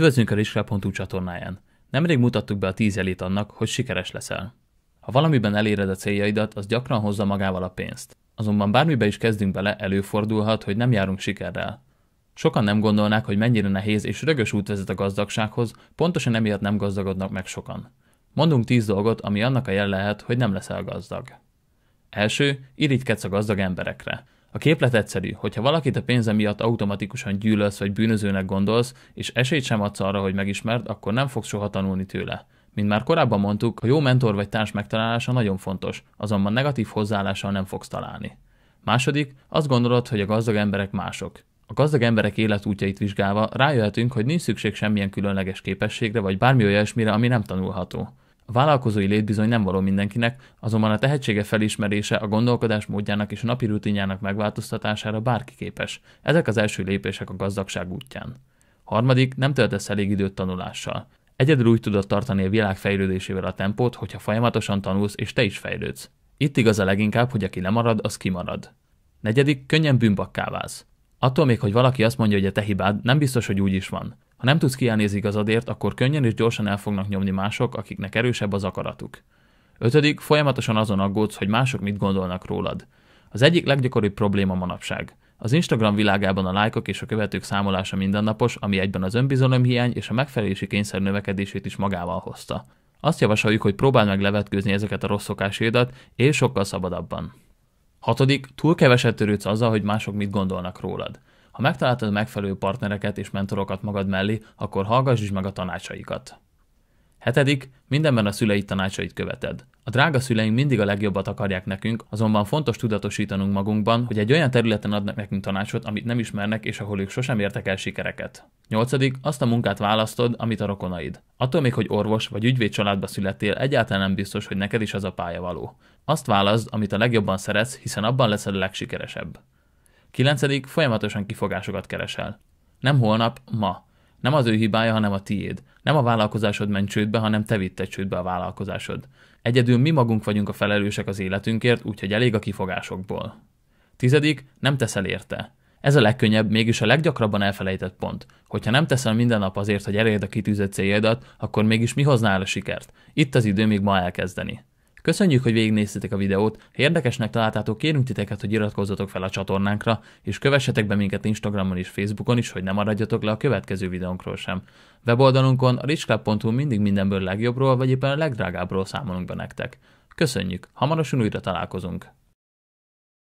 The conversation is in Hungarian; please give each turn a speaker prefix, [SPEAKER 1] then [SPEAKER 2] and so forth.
[SPEAKER 1] Üdvözlünk a Liskra.hu csatornáján! Nemrég mutattuk be a tíz elét annak, hogy sikeres leszel. Ha valamiben eléred a céljaidat, az gyakran hozza magával a pénzt. Azonban bármibe is kezdünk bele, előfordulhat, hogy nem járunk sikerrel. Sokan nem gondolnák, hogy mennyire nehéz és rögös út vezet a gazdagsághoz, pontosan emiatt nem gazdagodnak meg sokan. Mondunk tíz dolgot, ami annak a jel lehet, hogy nem leszel gazdag. Első, irigykedsz a gazdag emberekre. A képlet egyszerű, hogyha valakit a pénze miatt automatikusan gyűlölsz vagy bűnözőnek gondolsz, és esélyt sem adsz arra, hogy megismerd, akkor nem fogsz soha tanulni tőle. Mint már korábban mondtuk, a jó mentor vagy társ megtalálása nagyon fontos, azonban negatív hozzáállással nem fogsz találni. Második, azt gondolod, hogy a gazdag emberek mások. A gazdag emberek életútjait vizsgálva rájöhetünk, hogy nincs szükség semmilyen különleges képességre vagy bármi olyasmire, ami nem tanulható vállalkozói lét bizony nem való mindenkinek, azonban a tehetsége felismerése, a gondolkodás módjának és a napi rutinjának megváltoztatására bárki képes. Ezek az első lépések a gazdagság útján. Harmadik, nem töltesz elég időt tanulással. Egyedül úgy tudod tartani a világ fejlődésével a tempót, hogyha folyamatosan tanulsz és te is fejlődsz. Itt igaz a leginkább, hogy aki lemarad, az kimarad. Negyedik, könnyen bűnbakká válsz. Attól még, hogy valaki azt mondja, hogy a te hibád, nem biztos, hogy úgy is van. Ha nem tudsz kiállni az igazadért, akkor könnyen és gyorsan el fognak nyomni mások, akiknek erősebb az akaratuk. Ötödik, folyamatosan azon aggódsz, hogy mások mit gondolnak rólad. Az egyik leggyakoribb probléma manapság. Az Instagram világában a lájkok és a követők számolása mindennapos, ami egyben az önbizalomhiány és a megfelelési kényszer növekedését is magával hozta. Azt javasoljuk, hogy próbáld meg levetkőzni ezeket a rossz szokásaidat, és sokkal szabadabban. Hatodik, túl keveset törődsz azzal, hogy mások mit gondolnak rólad. Ha megtaláltad a megfelelő partnereket és mentorokat magad mellé, akkor hallgass is meg a tanácsaikat. Hetedik, mindenben a szüleid tanácsait követed. A drága szüleink mindig a legjobbat akarják nekünk, azonban fontos tudatosítanunk magunkban, hogy egy olyan területen adnak nekünk tanácsot, amit nem ismernek és ahol ők sosem értek el sikereket. Nyolcadik, azt a munkát választod, amit a rokonaid. Attól még, hogy orvos vagy ügyvéd családba születtél, egyáltalán nem biztos, hogy neked is az a pálya való. Azt válaszd, amit a legjobban szeretsz, hiszen abban leszel a legsikeresebb. Kilencedik, folyamatosan kifogásokat keresel. Nem holnap, ma. Nem az ő hibája, hanem a tiéd. Nem a vállalkozásod ment csődbe, hanem te vitted csődbe a vállalkozásod. Egyedül mi magunk vagyunk a felelősek az életünkért, úgyhogy elég a kifogásokból. Tizedik, nem teszel érte. Ez a legkönnyebb, mégis a leggyakrabban elfelejtett pont. Hogyha nem teszel minden nap azért, hogy elérd a kitűzött céljadat, akkor mégis mi hozná el a sikert? Itt az idő még ma elkezdeni. Köszönjük, hogy végignéztétek a videót, ha érdekesnek találtátok, kérünk titeket, hogy iratkozzatok fel a csatornánkra, és kövessetek be minket Instagramon és Facebookon is, hogy ne maradjatok le a következő videónkról sem. Weboldalunkon a richclub.hu mindig mindenből legjobbról, vagy éppen a legdrágábbról számolunk be nektek. Köszönjük, hamarosan újra találkozunk!